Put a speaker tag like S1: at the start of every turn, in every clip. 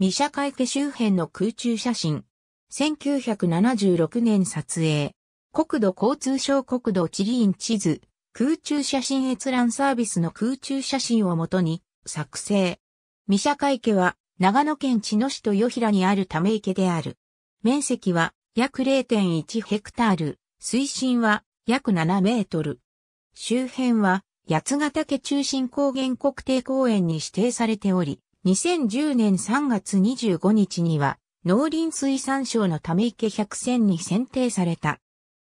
S1: 三社会家周辺の空中写真。1976年撮影。国土交通省国土地理院地図、空中写真閲覧サービスの空中写真をもとに作成。三社会家は長野県茅野市と与平にあるため池である。面積は約0.1ヘクタール、水深は約7メートル。周辺は八ヶ岳中心高原国定公園に指定されており、2010年3月25日には農林水産省のため池百選に選定された。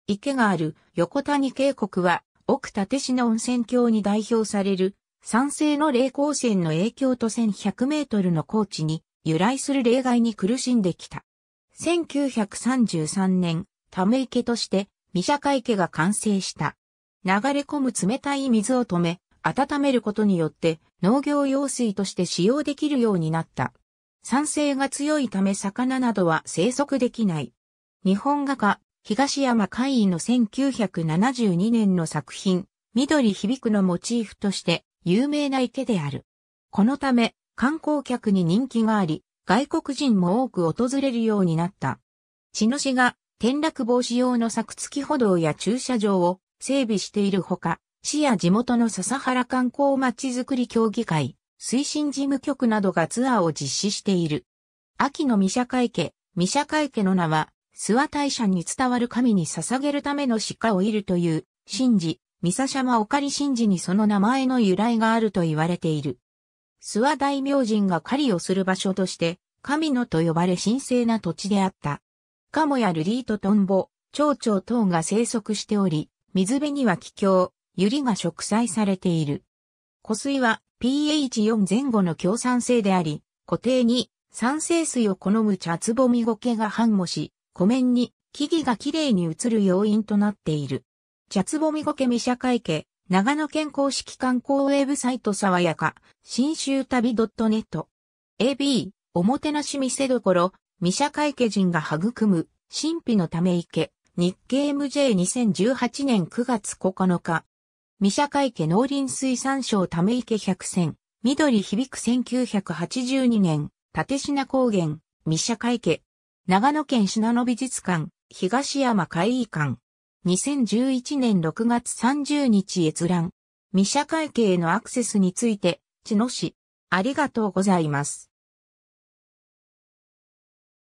S1: 池がある横谷渓谷は奥立市の温泉郷に代表される酸性の霊光線の影響と1100メートルの高地に由来する例外に苦しんできた。1933年、ため池として、三社会池が完成した。流れ込む冷たい水を止め、温めることによって農業用水として使用できるようになった。酸性が強いため魚などは生息できない。日本画家、東山海医の1972年の作品、緑響くのモチーフとして有名な池である。このため、観光客に人気があり、外国人も多く訪れるようになった。茅野市が転落防止用の柵付き歩道や駐車場を整備しているほか、市や地元の笹原観光まちづくり協議会、推進事務局などがツアーを実施している。秋の三社会家、三社会家の名は、諏訪大社に伝わる神に捧げるための鹿をいるという、神事、三佐山お狩り神事にその名前の由来があると言われている。諏訪大明神が狩りをする場所として、神野と呼ばれ神聖な土地であった。カモやルリートトンボ、蝶々等が生息しており、水辺には気境、ユリが植栽されている。湖水は pH4 前後の強酸性であり、固定に酸性水を好む茶つぼみけが繁茂し、湖面に木々がきれいに映る要因となっている。茶つぼみけ未社会家、長野県公式観光ウェブサイト爽やか、新州旅 .net。AB、おもてなし見せどころ、未社会家人が育む、神秘のため池、日経 MJ2018 年9月9日。三社会家農林水産省ため池百選、緑響く1982年、立品高原、三社会家。長野県信濃美術館、東山会議館。2011年6月30日閲覧。三社会家へのアクセスについて、知野市。ありがとうございます。